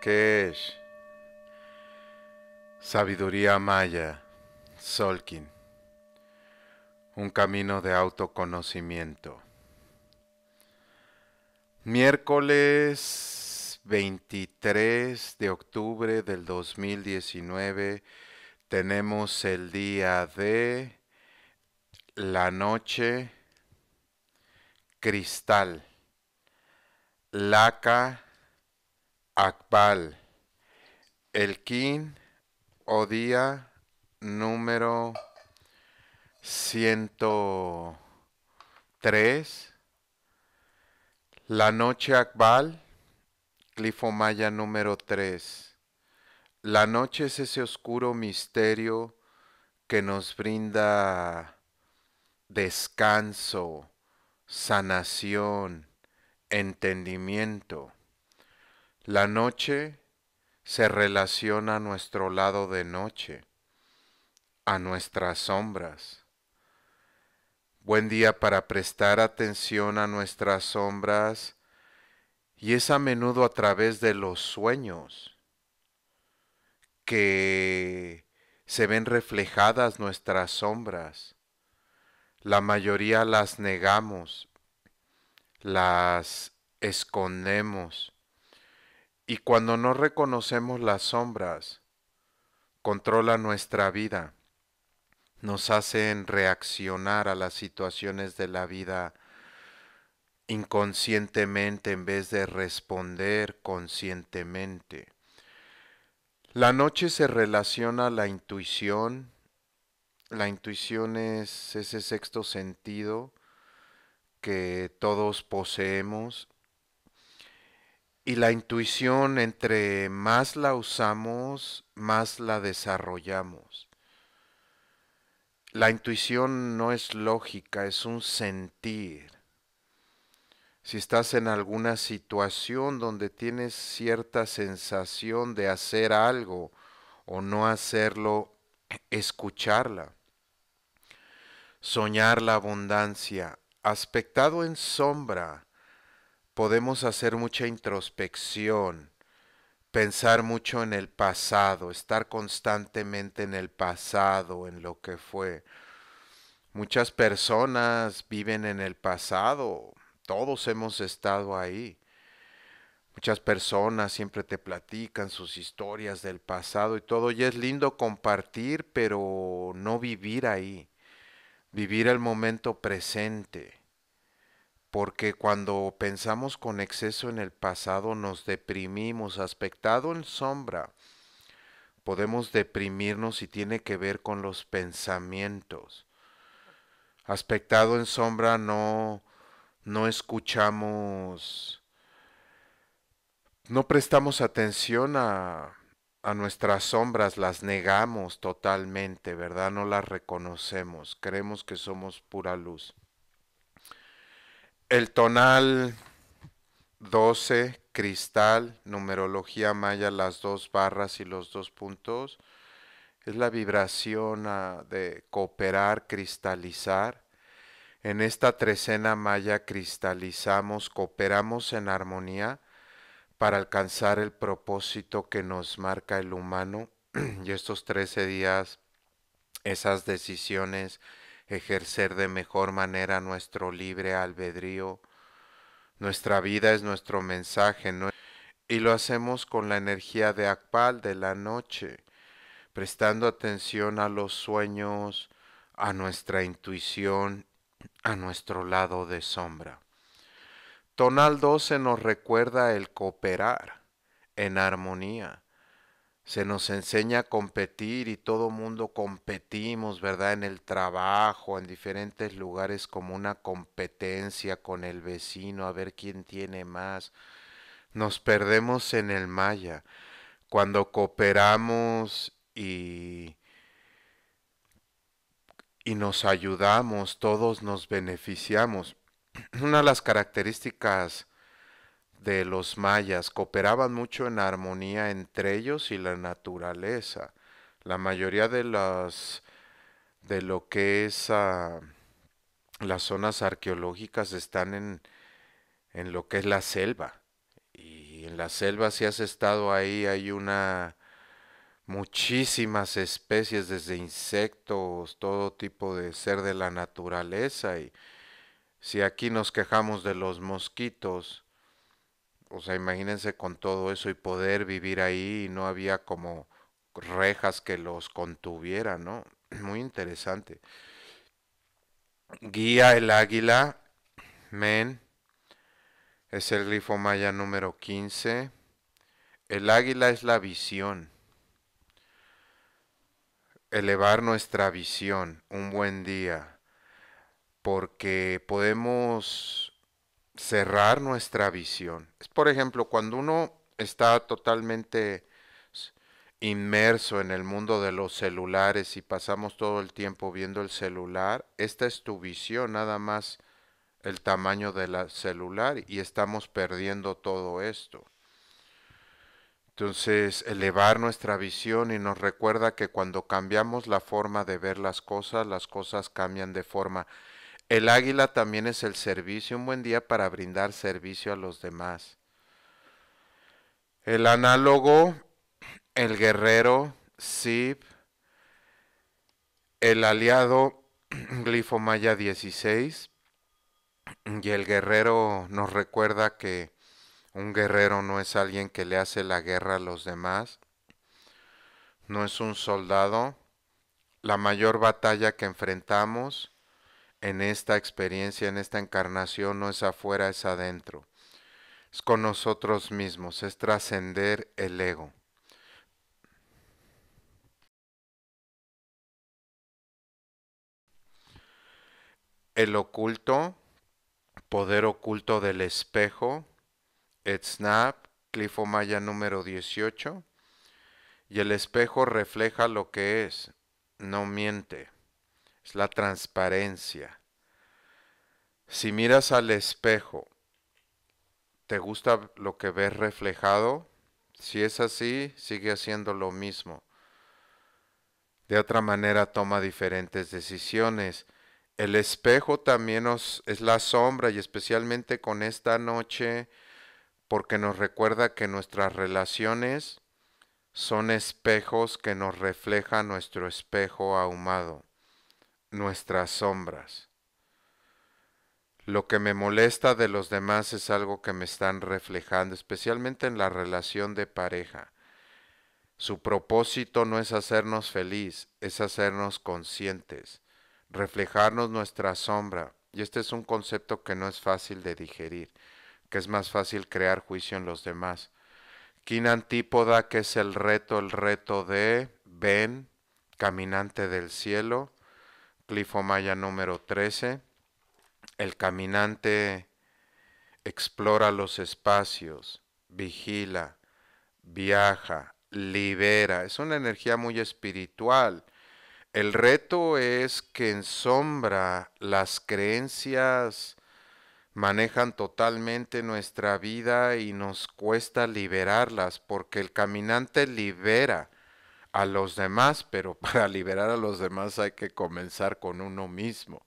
es Sabiduría maya, Solkin. Un camino de autoconocimiento. Miércoles 23 de octubre del 2019 tenemos el día de la noche, cristal, laca, Akbal, el Kin o día número 103, la noche Akbal, Clifomaya número 3. La noche es ese oscuro misterio que nos brinda descanso, sanación, entendimiento. La noche se relaciona a nuestro lado de noche, a nuestras sombras. Buen día para prestar atención a nuestras sombras y es a menudo a través de los sueños que se ven reflejadas nuestras sombras. La mayoría las negamos, las escondemos y cuando no reconocemos las sombras, controla nuestra vida, nos hacen reaccionar a las situaciones de la vida inconscientemente en vez de responder conscientemente. La noche se relaciona a la intuición. La intuición es ese sexto sentido que todos poseemos y la intuición, entre más la usamos, más la desarrollamos. La intuición no es lógica, es un sentir. Si estás en alguna situación donde tienes cierta sensación de hacer algo o no hacerlo, escucharla. Soñar la abundancia, aspectado en sombra, podemos hacer mucha introspección, pensar mucho en el pasado, estar constantemente en el pasado, en lo que fue. Muchas personas viven en el pasado, todos hemos estado ahí. Muchas personas siempre te platican sus historias del pasado y todo, y es lindo compartir, pero no vivir ahí, vivir el momento presente porque cuando pensamos con exceso en el pasado nos deprimimos, aspectado en sombra. Podemos deprimirnos y tiene que ver con los pensamientos. Aspectado en sombra no, no escuchamos, no prestamos atención a, a nuestras sombras, las negamos totalmente, ¿verdad? No las reconocemos, creemos que somos pura luz. El tonal 12, cristal, numerología maya, las dos barras y los dos puntos. Es la vibración ah, de cooperar, cristalizar. En esta trecena maya cristalizamos, cooperamos en armonía para alcanzar el propósito que nos marca el humano. y estos 13 días, esas decisiones, ejercer de mejor manera nuestro libre albedrío. Nuestra vida es nuestro mensaje y lo hacemos con la energía de Akpal de la noche, prestando atención a los sueños, a nuestra intuición, a nuestro lado de sombra. Tonal 12 nos recuerda el cooperar en armonía, se nos enseña a competir y todo mundo competimos, ¿verdad? En el trabajo, en diferentes lugares como una competencia con el vecino, a ver quién tiene más. Nos perdemos en el maya. Cuando cooperamos y, y nos ayudamos, todos nos beneficiamos. Una de las características de los mayas cooperaban mucho en armonía entre ellos y la naturaleza. La mayoría de las de lo que es ah, las zonas arqueológicas están en, en lo que es la selva. Y en la selva, si has estado ahí, hay una muchísimas especies, desde insectos, todo tipo de ser de la naturaleza. Y si aquí nos quejamos de los mosquitos, o sea, imagínense con todo eso y poder vivir ahí y no había como rejas que los contuvieran, ¿no? Muy interesante. Guía el águila, men, es el glifo maya número 15. El águila es la visión. Elevar nuestra visión, un buen día, porque podemos cerrar nuestra visión. Es por ejemplo, cuando uno está totalmente inmerso en el mundo de los celulares y pasamos todo el tiempo viendo el celular, esta es tu visión, nada más el tamaño del celular y estamos perdiendo todo esto. Entonces, elevar nuestra visión y nos recuerda que cuando cambiamos la forma de ver las cosas, las cosas cambian de forma. El águila también es el servicio, un buen día para brindar servicio a los demás. El análogo, el guerrero, Sib, el aliado, glifomaya 16, y el guerrero nos recuerda que un guerrero no es alguien que le hace la guerra a los demás, no es un soldado. La mayor batalla que enfrentamos en esta experiencia, en esta encarnación, no es afuera, es adentro. Es con nosotros mismos, es trascender el ego. El oculto, poder oculto del espejo, et Snap, Clifo Maya número 18. Y el espejo refleja lo que es, no miente es la transparencia. Si miras al espejo, ¿te gusta lo que ves reflejado? Si es así, sigue haciendo lo mismo. De otra manera, toma diferentes decisiones. El espejo también es la sombra y especialmente con esta noche, porque nos recuerda que nuestras relaciones son espejos que nos refleja nuestro espejo ahumado nuestras sombras. Lo que me molesta de los demás es algo que me están reflejando, especialmente en la relación de pareja. Su propósito no es hacernos feliz, es hacernos conscientes, reflejarnos nuestra sombra. Y este es un concepto que no es fácil de digerir, que es más fácil crear juicio en los demás. Quin antípoda, que es el reto, el reto de, ven, caminante del cielo, Lifo número 13. El caminante explora los espacios, vigila, viaja, libera. Es una energía muy espiritual. El reto es que en sombra las creencias manejan totalmente nuestra vida y nos cuesta liberarlas porque el caminante libera a los demás, pero para liberar a los demás hay que comenzar con uno mismo.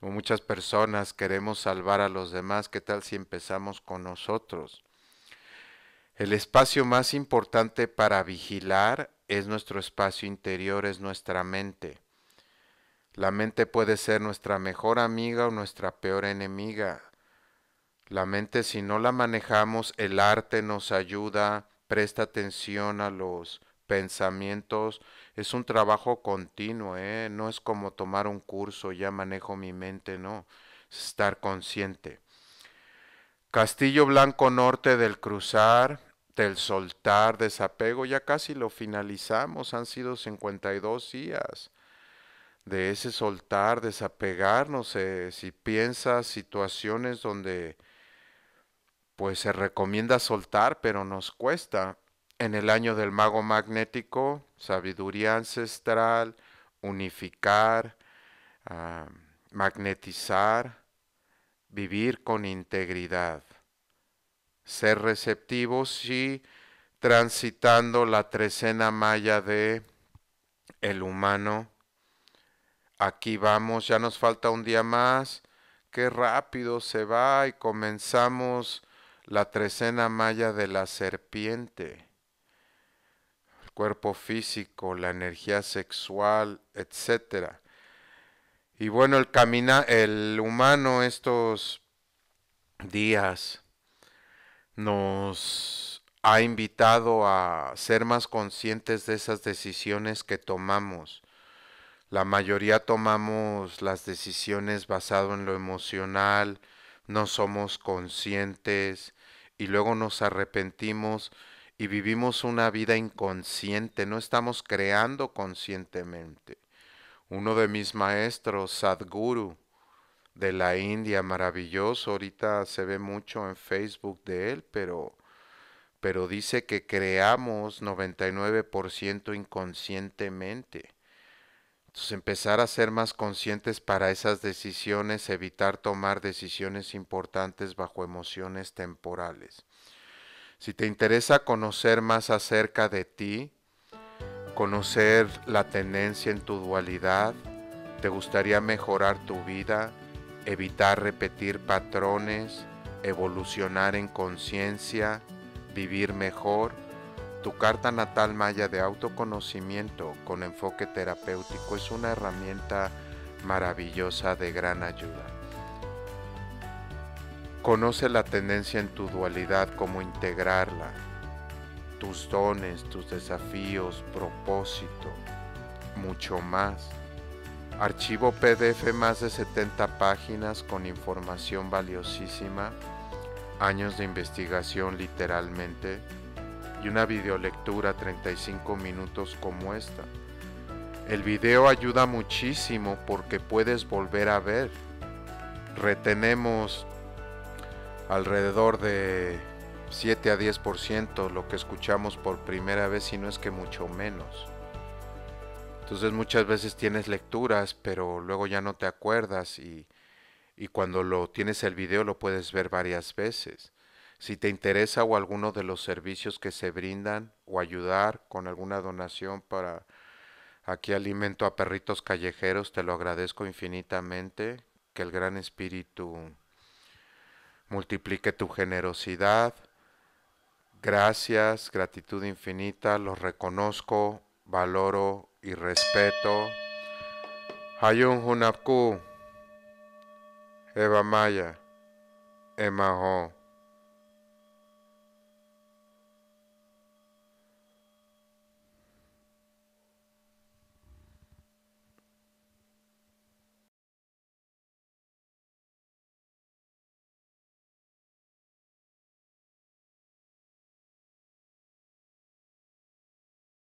Muchas personas queremos salvar a los demás, ¿qué tal si empezamos con nosotros? El espacio más importante para vigilar es nuestro espacio interior, es nuestra mente. La mente puede ser nuestra mejor amiga o nuestra peor enemiga. La mente si no la manejamos, el arte nos ayuda, presta atención a los pensamientos. Es un trabajo continuo, ¿eh? no es como tomar un curso, ya manejo mi mente, no, estar consciente. Castillo Blanco Norte del Cruzar, del Soltar, Desapego, ya casi lo finalizamos, han sido 52 días de ese soltar, desapegar, no sé eh, si piensas situaciones donde pues se recomienda soltar, pero nos cuesta en el año del mago magnético, sabiduría ancestral, unificar, ah, magnetizar, vivir con integridad, ser receptivos y transitando la trecena maya de el humano. Aquí vamos, ya nos falta un día más. Qué rápido se va y comenzamos la trecena malla de la serpiente cuerpo físico, la energía sexual, etcétera Y bueno, el, camina el humano estos días nos ha invitado a ser más conscientes de esas decisiones que tomamos. La mayoría tomamos las decisiones basado en lo emocional, no somos conscientes y luego nos arrepentimos y vivimos una vida inconsciente, no estamos creando conscientemente. Uno de mis maestros, Sadhguru, de la India, maravilloso, ahorita se ve mucho en Facebook de él, pero, pero dice que creamos 99% inconscientemente. Entonces empezar a ser más conscientes para esas decisiones, evitar tomar decisiones importantes bajo emociones temporales. Si te interesa conocer más acerca de ti, conocer la tendencia en tu dualidad, te gustaría mejorar tu vida, evitar repetir patrones, evolucionar en conciencia, vivir mejor, tu carta natal maya de autoconocimiento con enfoque terapéutico es una herramienta maravillosa de gran ayuda. Conoce la tendencia en tu dualidad, cómo integrarla, tus dones, tus desafíos, propósito, mucho más. Archivo PDF más de 70 páginas con información valiosísima, años de investigación literalmente y una videolectura 35 minutos como esta. El video ayuda muchísimo porque puedes volver a ver. Retenemos alrededor de 7 a 10% lo que escuchamos por primera vez, y no es que mucho menos. Entonces muchas veces tienes lecturas, pero luego ya no te acuerdas y, cuando lo tienes el video lo puedes ver varias veces. Si te interesa o alguno de los servicios que se brindan o ayudar con alguna donación para aquí alimento a perritos callejeros, te lo agradezco infinitamente. Que el gran espíritu multiplique tu generosidad. Gracias, gratitud infinita, los reconozco, valoro y respeto. Hayun Hunapku, Eva Maya,